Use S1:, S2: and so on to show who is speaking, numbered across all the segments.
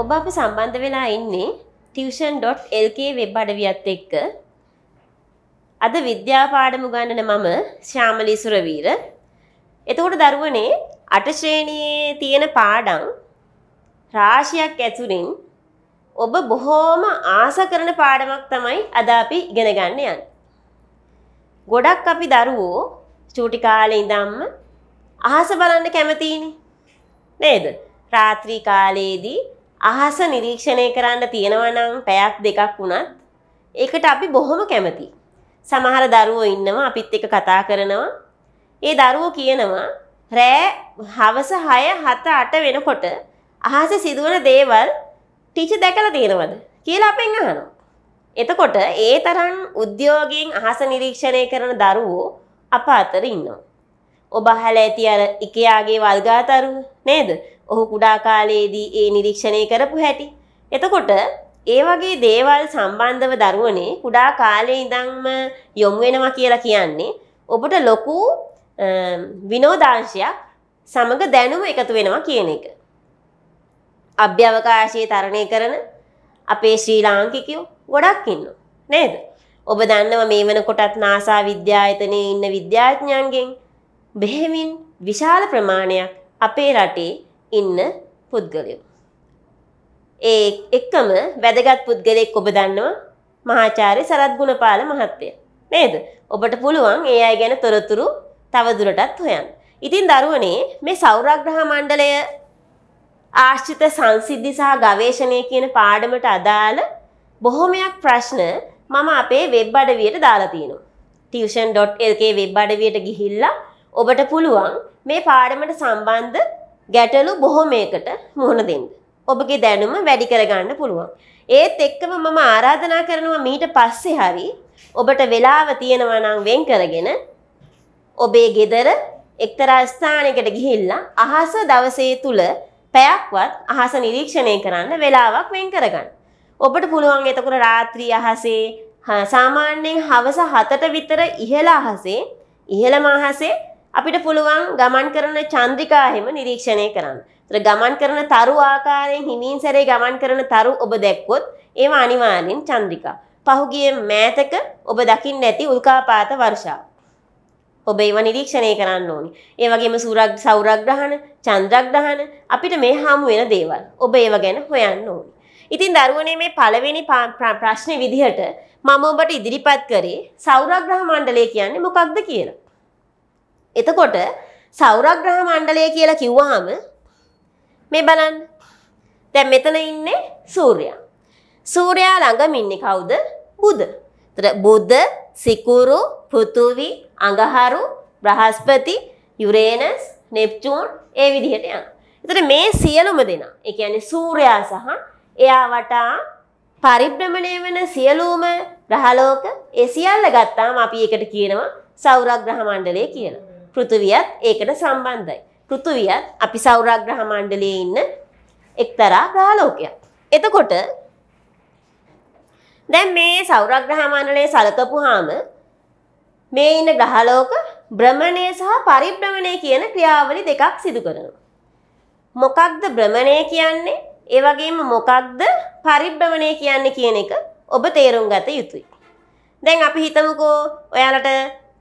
S1: ඔබ අපි සම්බන්ධ වෙලා ඉන්නේ tuition.lk වෙබ් අඩවියත් එක්ක. අද විද්‍යාපාඩම ගන්නන මම ශ්‍යාමලී සුරවීර. එතකොට දරුවනේ අට ශ්‍රේණියේ තියෙන පාඩම් රාශියක් ඇතුලින් ඔබ බොහෝම ආස කරන පාඩමක් තමයි අද අපි ඉගෙන ගන්න යන්නේ. ගොඩක් අපි දරුවෝ චූටි කාලේ ඉඳන්ම අහස බලන්න කැමතිනේ. නේද? රාත්‍රී කාලයේදී අහස නිරීක්ෂණය කරන්න තියෙනවා නම් පැයක් දෙකක් වුණත් ඒකට අපි බොහොම කැමතියි. සමහර දරුවෝ ඉන්නවා අපිත් එක්ක කතා කරනවා. ඒ දරුවෝ කියනවා රෑ හවස 6 7 8 වෙනකොට අහස සිදුවන දේවල් ටීචර් දැකලා තියෙනවද කියලා අපෙන් අහනවා. එතකොට ඒ තරම් උද්‍යෝගයෙන් අහස නිරීක්ෂණය කරන දරුවෝ අප අතර ඉන්නවා. ඔබ අහලා ඇති අර ඉකයාගේ වල්ගාතරුව නේද? ඔහු කුඩා කාලයේදී ඒ නිරීක්ෂණය කරපු හැටි. එතකොට ඒ වගේ දේවල් සම්බන්ධව දරුවනේ කුඩා කාලේ ඉඳන්ම යොමු වෙනවා කියලා කියන්නේ ඔබට ලොකු විනෝදාංශයක් සමග දැනුම එකතු වෙනවා කියන එක. අභ්‍යවකාශයේ තරණය කරන අපේ ශ්‍රී ලාංකිකයෝ ගොඩක් ඉන්නවා. නේද? ඔබ දන්නවා මේ වෙනකොටත් NASA විද්‍යායතනයේ ඉන්න විද්‍යාඥයන්ගෙන් බෙහෙවින් විශාල ප්‍රමාණයක් අපේ රටේ ඉන්න පුද්ගලයෝ. ඒ එක්කම වැදගත් පුද්ගලෙක් ඔබ දන්නවා මහාචාර්ය සරත් ගුණපාල මහත්තය. නේද? ඔබට පුළුවන් ඒ අය ගැන තොරතුරු තවදුරටත් හොයන්න. ඉතින් දරුවනේ මේ සෞරග්‍රහ මණ්ඩලය ආශ්චිත සංසිද්ධි සහ ගවේෂණය කියන පාඩමට අදාළ බොහොමයක් ප්‍රශ්න මම අපේ වෙබ් අඩවියට දාලා තියෙනවා. tuition.lk වෙබ් අඩවියට ගිහිල්ලා ඔබට පුළුවන් මේ පාඩමට සම්බන්ධ ගැටලු බොහොමයකට මුහුණ දෙන්න. ඔබගේ දැනුම වැඩි කරගන්න පුළුවන්. ඒත් එක්කම මම ආරාධනා කරනවා මීට පස්සේ හරි ඔබට වෙලාව තියෙනවා නම් වෙන් කරගෙන ඔබේ ගෙදර එක්තරා ස්ථානයකට ගිහිල්ලා අහස දවසේ තුල පැයක්වත් අහස නිරීක්ෂණය කරන්න වෙලාවක් වෙන් කරගන්න. ඔබට පුළුවන් එතකොට රාත්‍රී අහසේ සාමාන්‍යයෙන් හවස 7ට විතර ඉහළ අහසේ ඉහළ මහසේ අපිට පුළුවන් ගමන් කරන චන්ද්‍රිකා එහෙම නිරීක්ෂණය කරන්න. ඒතර ගමන් කරන තරු ආකාරයෙන් හිමින් සැරේ ගමන් කරන තරු ඔබ දැක්කොත් ඒව අනිවාර්යෙන් චන්ද්‍රිකා. පහුගිය මෑතක ඔබ දකින්න ඇති උල්කාපාත වර්ෂාව. ඔබ ඒව නිරීක්ෂණය කරන්න ඕනි. ඒ වගේම සූරක් සෞරග්‍රහණ, චන්ද්‍රග්‍රහණ අපිට මේ හමු වෙන දේවල්. ඔබ ඒව ගැන හොයන්න ඕනි. ඉතින් දරුවනේ මේ පළවෙනි ප්‍රශ්නේ විදිහට මම ඔබට ඉදිරිපත් කරේ සෞරග්‍රහ මණ්ඩලය කියන්නේ මොකක්ද කියලා. එතකොට සෞරග්‍රහ මණ්ඩලය කියලා කිව්වහම මේ බලන්න. දැන් මෙතන ඉන්නේ සූර්යා. සූර්යා ළඟම ඉන්නේ කවුද? බුද. ඒතර බුද, සිකුරු, පෘථුවි, අඟහරු, බ්‍රහස්පති, යුරේනස්, නෙප්චූන් ඒ විදිහට යනවා. ඒතර මේ සියලුම දෙනා, ඒ කියන්නේ සූර්යා සහ එයා වටා පරිභ්‍රමණය වෙන සියලුම ග්‍රහලෝක ඒ සියල්ල ගත්තාම අපි ඒකට කියනවා සෞරග්‍රහ මණ්ඩලය කියලා. පෘථිවියත් ඒකට සම්බන්ධයි. පෘථිවියත් අපි සෞරග්‍රහ මණ්ඩලයේ ඉන්න එක්තරා ග්‍රහලෝකයක්. එතකොට දැන් මේ සෞරග්‍රහ මණ්ඩලයේ සලකපුවාම මේ ඉන්න ග්‍රහලෝක භ්‍රමණය සහ පරිභ්‍රමණය කියන ක්‍රියාවලි දෙකක් සිදු කරනවා. මොකක්ද භ්‍රමණය කියන්නේ? ඒ වගේම මොකක්ද පරිභ්‍රමණය කියන්නේ කියන එක ඔබ තේරුම් ගත යුතුයි. දැන් අපි හිතමුකෝ ඔයාලට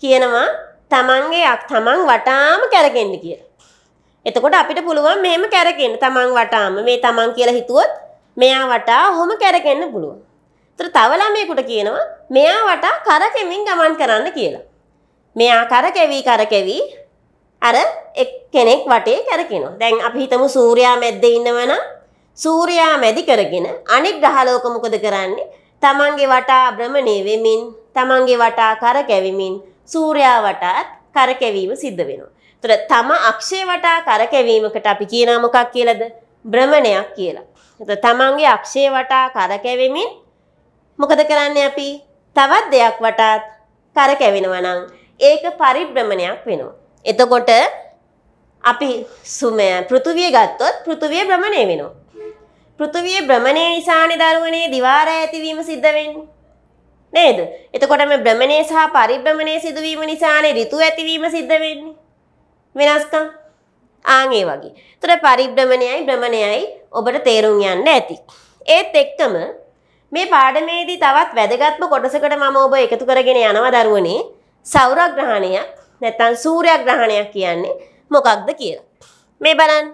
S1: කියනවා තමන්ගේයක් තමන් වටාම කැරකෙන්න්න කිය. එතකොට අපිට පුළුවන් මෙහෙම කැරකෙන්න්න තමන් වටාම මේ තමන් කියලා හිතුවොත් මෙයා වටා හොම කැරකෙන්න්න පුළුවන්. තර තවලාමයකුට කියනවා මෙයා වටා කරකෙමින් ගමන් කරන්න කියලා. මෙයා කරකැවී කරකැවී අර එක් කෙනෙක් වටේ කැරකෙනවා දැන් අපි හිතමු සූරයා මැද්ද ඉන්නවන සූරයා මැදි කරගෙන අනෙක් ග්‍රහලෝක මොකද කරන්නේ තමන්ගේ වටා භ්‍රමණය වෙමින් තමන්ගේ වටා කරකැවිමින් සූර්යා වටාත් කරකැවීම සිද්ධ වෙනවා. එතකොට තම අක්ෂය වටා කරකැවීමකට අපි කියනවා මොකක් කියලාද? භ්‍රමණයක් කියලා. එතකොට තමන්ගේ අක්ෂය වටා කරකැවෙමින් මොකද කරන්නේ අපි? තවත් දෙයක් වටාත් කරකැවෙනවා නම් ඒක පරිභ්‍රමණයක් වෙනවා. එතකොට අපි සුමය පෘථුවිය ගත්තොත් පෘථුවිය භ්‍රමණය වෙනවා. පෘථුවිය භ්‍රමණය නිසානේ දරුවනේ දිවාරය ඇතිවීම සිද්ධ වෙන්නේ. නේද? එතකොට මේ භ්‍රමණය සහ පරිභ්‍රමණය සිදුවීම නිසානේ ඍතු ඇතිවීම සිද්ධ වෙන්නේ. වෙනස්කම්. ආන් ඒ වගේ. එතකොට පරිභ්‍රමණයයි භ්‍රමණයයි ඔබට තේරුම් යන්න ඇති. ඒත් එක්කම මේ පාඩමේදී තවත් වැදගත්ම කොටසකට මම ඔබ එකතු කරගෙන යනවා දරුවනේ. සෞරග්‍රහණයක් නැත්නම් සූර්යග්‍රහණයක් කියන්නේ මොකක්ද කියලා. මේ බලන්න.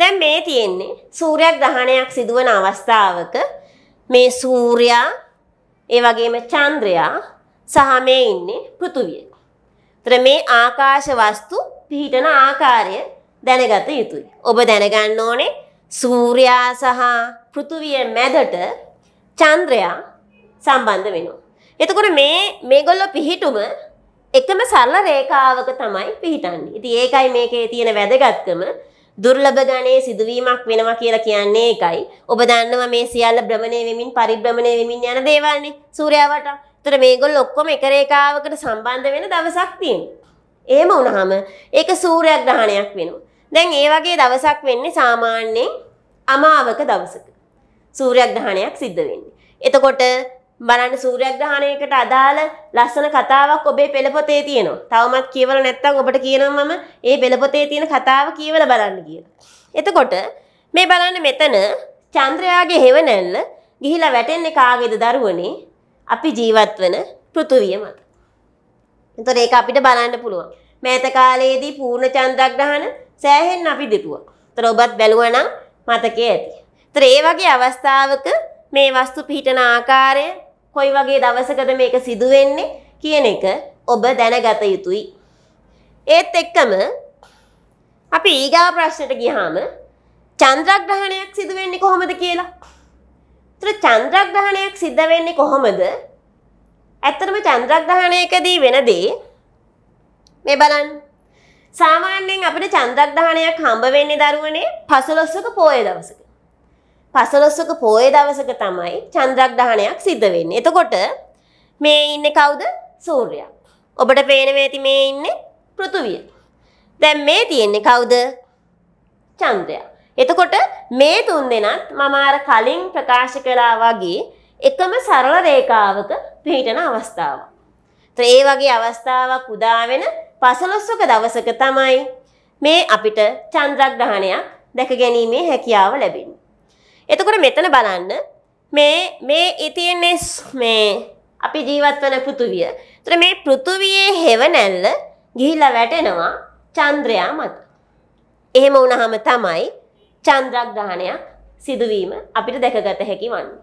S1: දැන් මේ තියෙන්නේ සූර්යග්‍රහණයක් සිදුවන අවස්ථාවක මේ සූර්යා ඒ වගේම චන්ද්‍රයා සහ මේ ඉන්නේ පෘථුවිය. ඒතර මේ ආකාශ වස්තු පිහිටන ආකාරය දැනගත යුතුයි. ඔබ දැනගන්න ඕනේ සූර්යා සහ පෘථුවිය මැදට චන්ද්‍රයා සම්බන්ධ වෙනවා. එතකොට මේ මේගොල්ලෝ පිහිටුම එකම සරල රේඛාවක තමයි පිහිටන්නේ. ඉතින් ඒකයි මේකේ තියෙන වැදගත්කම. දුර්ලභ ගණයේ සිදුවීමක් වෙනවා කියලා කියන්නේ ඒකයි. ඔබ දන්නවා මේ සියල්ල භ්‍රමණය වෙමින් පරිභ්‍රමණය වෙමින් යන දේවල්නේ සූර්යා වටා. ඒතර මේගොල්ලෝ ඔක්කොම එක රේඛාවකට සම්බන්ධ වෙන දවසක් තියෙනවා. එහෙම වුණාම ඒක සූර්යග්‍රහණයක් වෙනවා. දැන් ඒ වගේ දවසක් වෙන්නේ සාමාන්‍යයෙන් අමාවක දවසක. සූර්යග්‍රහණයක් සිද්ධ වෙන්නේ. එතකොට බලන්න සූර්යග්‍රහණයකට අදාළ ලස්සන කතාවක් ඔබේ පෙළපොතේ තියෙනවා. තවමත් කියවලා නැත්නම් ඔබට කියනවා මම ඒ පෙළපොතේ තියෙන කතාව කියවලා බලන්න කියලා. එතකොට මේ බලන්න මෙතන චන්ද්‍රයාගේ හෙවණැල්ල ගිහිලා වැටෙන්නේ කාගේද දරුවනේ? අපි ජීවත් වෙන පෘථුවිය මත. එතකොට ඒක අපිට බලන්න පුළුවන්. මෑත කාලයේදී පූර්ණ චන්ද්‍රග්‍රහණ සෑහෙන්න අපි දිටුවා. එතකොට ඔබත් බැලුවා නම් මතකයේ ඇති. එතකොට ඒ වගේ අවස්ථාවක මේ වස්තු පිහිටන ආකාරය කොයි වගේ දවසකද මේක සිදු වෙන්නේ කියන එක ඔබ දැනගත යුතුයි. ඒත් එක්කම අපි ඊගා ප්‍රශ්නයට ගියාම චන්ද්‍රග්‍රහණයක් සිදු වෙන්නේ කොහොමද කියලා. ඒතර චන්ද්‍රග්‍රහණයක් සිද්ධ වෙන්නේ කොහොමද? ඇත්තටම චන්ද්‍රග්‍රහණයකදී වෙන දේ මේ බලන්න. සාමාන්‍යයෙන් අපිට චන්ද්‍රග්‍රහණයක් හම්බ වෙන්නේ දරුවනේ 15ක පෝය දවසේ. පසළොස්වක පෝය දවසක තමයි චන්ද්‍රග්‍රහණයක් සිද්ධ වෙන්නේ. එතකොට මේ ඉන්නේ කවුද? සූර්යයා. ඔබට පේනවා ඇති මේ ඉන්නේ පෘථුවිය. දැන් මේ තියෙන්නේ කවුද? චන්ද්‍රයා. එතකොට මේ තුන් දෙනාත් මම අර කලින් ප්‍රකාශ කළා වගේ එකම සරල රේඛාවක පිහිටන අවස්ථාවක්. ඒතර ඒ වගේ අවස්ථාවක් උදා වෙන 15වක දවසක තමයි මේ අපිට චන්ද්‍රග්‍රහණයක් දැක ගැනීමේ හැකියාව ලැබෙන්නේ. එතකොට මෙතන බලන්න මේ මේ ඉතියන්නේ මේ අපි ජීවත් වන පෘථුවිය. එතකොට මේ පෘථුවියේ හෙවණැල්ල ගිහිලා වැටෙනවා චන්ද්‍රයා මත. එහෙම වුණාම තමයි චන්ද්‍රග්‍රහණයක් සිදුවීම අපිට දැකගත හැකි වන්නේ.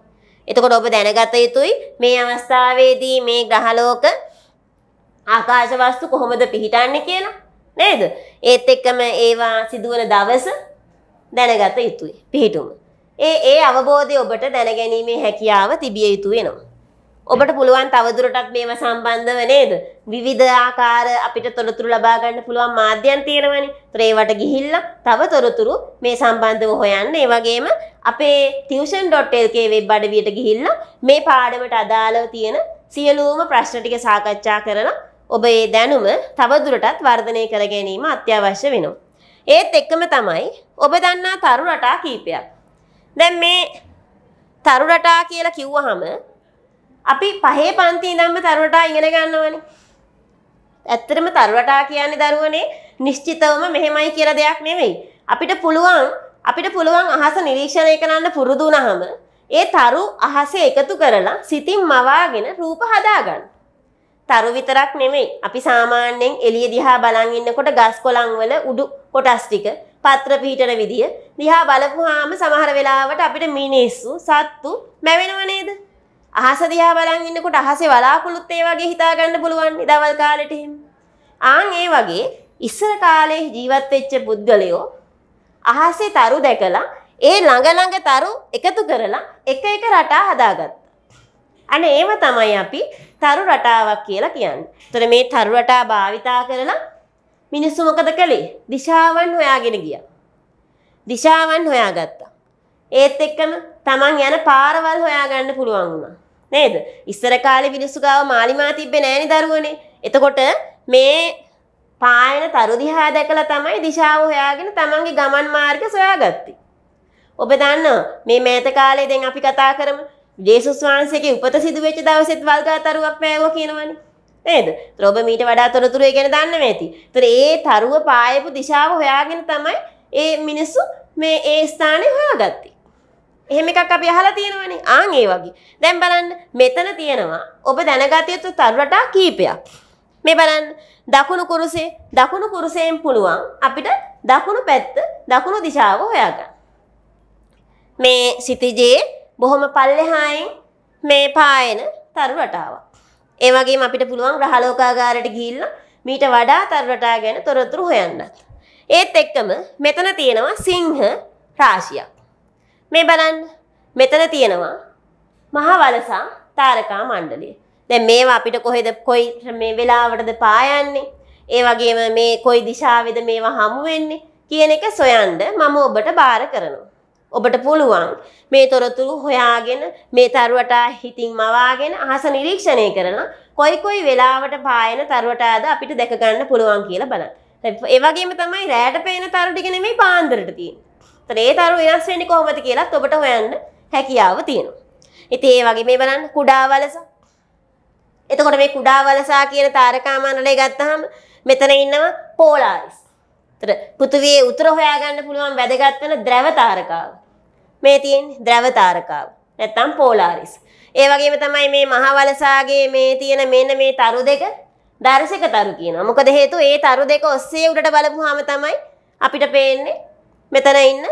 S1: එතකොට ඔබ දැනගත යුතුයි මේ අවස්ථාවේදී මේ ග්‍රහලෝක ආකාශ වස්තු කොහොමද පිහිටන්නේ කියලා. නේද? ඒත් එක්කම ඒවා සිදුවන දවස දැනගත යුතුයි. පිහිටුම. ඒ ඒ අවබෝධය ඔබට දැනගැනීමේ හැකියාව තිබිය යුතු වෙනවා. ඔබට පුළුවන් තවදුරටත් මේව සම්බන්ධව නේද? විවිධ ආකාර අපිට තොරතුරු ලබා ගන්න පුළුවන් මාධ්‍යයන් තියෙනවනේ. ඒතර ඒවට ගිහිල්ලා තව තොරතුරු මේ සම්බන්ධව හොයන්න. ඒ වගේම අපේ tuition.lk වෙබ් අඩවියට ගිහිල්ලා මේ පාඩමට අදාළව තියෙන සියලුම ප්‍රශ්න ටික සාකච්ඡා කරලා ඔබ ඒ දැනුම තවදුරටත් වර්ධනය කර ගැනීම අත්‍යවශ්‍ය වෙනවා. ඒත් එක්කම තමයි ඔබ දන්නා තරු රටා කීපයක් දැන් මේ තරු රටා කියලා කිව්වහම අපි පහේ පන්ති ඉඳන්ම තරු රටා ඉගෙන ගන්නවනේ. ඇත්තටම තරු රටා කියන්නේ දරුවනේ නිශ්චිතවම මෙහෙමයි කියලා දෙයක් නෙවෙයි. අපිට පුළුවන් අපිට පුළුවන් අහස නිරීක්ෂණය කරන්න පුරුදු වුණාම ඒ තරු අහසේ එකතු කරලා සිතින් මවාගෙන රූප හදාගන්න. තරු විතරක් නෙමෙයි. අපි සාමාන්‍යයෙන් එළිය දිහා බලන් ඉන්නකොට ගස් කොළන් වල උඩු කොටස් ටික පත්‍ර පිහිටන විදිය දිහා බලපුවාම සමහර වෙලාවට අපිට මිනිස්සු සත්තු මැවෙනව නේද? අහස දිහා බලන් ඉන්නකොට අහසේ වලාකුළුත් ඒ වගේ හිතා ගන්න පුළුවන් දවල් කාලෙට එහෙම. ආන් ඒ වගේ ඉස්සර කාලේ ජීවත් වෙච්ච පුද්ගලයෝ අහසේ තරු දැකලා ඒ ළඟ ළඟ තරු එකතු කරලා එක එක රටා හදාගත්තා. අනේ ඒව තමයි අපි තරු රටාවක් කියලා කියන්නේ. ඒතර මේ තරු රටා භාවිතා කරලා මිනිස්සු මොකද කළේ? දිශාවන් හොයාගෙන ගියා. දිශාවන් හොයාගත්තා. ඒත් එක්කම Taman යන පාරවල් හොයාගන්න පුළුවන් වුණා. නේද? ඉස්සර කාලේ මිනිස්සු ගාව මාලිමා තිබ්බේ නෑනේ දරුවනේ. එතකොට මේ පායන තරු දිහා දැකලා තමයි දිශාව හොයාගෙන Tamanගේ ගමන් මාර්ගය සොයාගත්තේ. ඔබ දන්නවා මේ මෑත කාලේ දැන් අපි කතා කරමු. ජේසුස් වහන්සේගේ උපත සිදුවෙච්ච දවසෙත් වල්ගා තරුවක් පෑවෝ කියනවනේ. නේද? ඒතර ඔබ මීට වඩා තොරතුරු ගැන දන්නවා ඇති. ඒතර ඒ තරුව පායපු දිශාව හොයාගෙන තමයි ඒ මිනිස්සු මේ ඒ ස්ථානේ හොයාගත්තේ. එහෙම එකක් අපි අහලා තියෙනවනේ. ආන් ඒ වගේ. දැන් බලන්න මෙතන තියෙනවා ඔබ දැනගත යුතු තරුරටා කීපයක්. මේ බලන්න දකුණු කුරුසේ දකුණු කුරුසයෙන් පුළුවන් අපිට දකුණු පැත්ත දකුණු දිශාව හොයාගන්න. මේ සිතිජේ බොහොම පල්ලෙහායින් මේ පායන තරු රටාවක්. ඒ වගේම අපිට පුළුවන් ග්‍රහලෝකාගාරයට ගිහිල්ලා මීට වඩා තරවටා ගැන තොරතුරු හොයන්නත්. ඒත් එක්කම මෙතන තියෙනවා සිංහ රාශියක්. මේ බලන්න මෙතන තියෙනවා මහා වලසා තාරකා මණ්ඩලය. දැන් මේවා අපිට කොහෙද කොයි මේ වෙලාවටද පායන්නේ? ඒ වගේම මේ කොයි දිශාවෙද මේවා හමු වෙන්නේ කියන එක සොයන්න මම ඔබට බාර කරනවා. ඔබට පුළුවන් මේ තොරතුරු හොයාගෙන මේ තරුවට හිතින් මවාගෙන අහස නිරීක්ෂණය කරලා කොයි කොයි වෙලාවට පායන තරුවටද අපිට දැක ගන්න පුළුවන් කියලා බලන්න. ඒ වගේම තමයි රැයට පේන තරු ටික නෙමෙයි පාන්දරට තියෙන්නේ. ඒ තරු වෙනස් වෙන්නේ කොහොමද කියලාත් ඔබට හොයන්න හැකියාව තියෙනවා. ඉතින් ඒ වගේ මේ බලන්න කුඩා වලසා. එතකොට මේ කුඩා වලසා කියන තාරකා මණ්ඩලය ගත්තාම මෙතන ඉන්නවා පෝලාරිස්. එතකොට පෘථිවියේ උතුර හොයාගන්න පුළුවන් වැදගත් වෙන ද්‍රව තාරකාව. මේ තියෙන් ද්‍රවතාරකාව නැත්තම් පෝලාරිස්. ඒ වගේම තමයි මේ මහවලසාගේ මේ තියෙන මෙන්න මේ තරු දෙක දර්ශක තරු කියන මොකද හේතු ඒ තරු දෙක ඔස්සේ උඩට බලපුහාම තමයි අපිට පේන්නේ මෙතන ඉන්න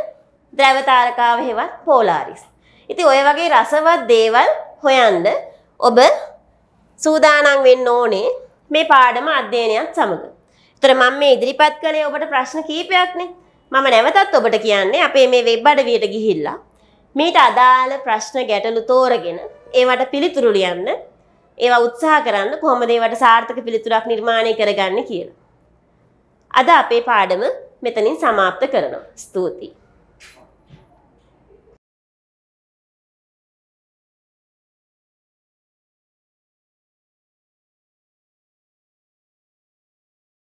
S1: ද්‍රවතාරකාව හෙවත් පෝලාරිස්. ඉති ඔය වගේ රසවත් දේවල් හොයන්ඩ ඔබ සූදානන් වෙන්න ඕනේ මේ පාඩම අධ්‍යයනයක් සමඟ. තර මම මේ ඉදිරිපත් කළේ ඔබට ප්‍රශ්න කීපයක්නේ මම නැවතත් ඔබට කියන්නේ අපේ මේ වෙබ් අඩවියට ගිහිල්ලා මීට අදාළ ප්‍රශ්න ගැටලු තෝරගෙන ඒවට පිළිතුරු ලියන්න ඒවා උත්සාහ කරන්න කොහොමද ඒවට සාර්ථක පිළිතුරක් නිර්මාණය කරගන්න කියලා. අද අපේ පාඩම මෙතනින් සමාප්ත කරනවා. ස්තුතියි.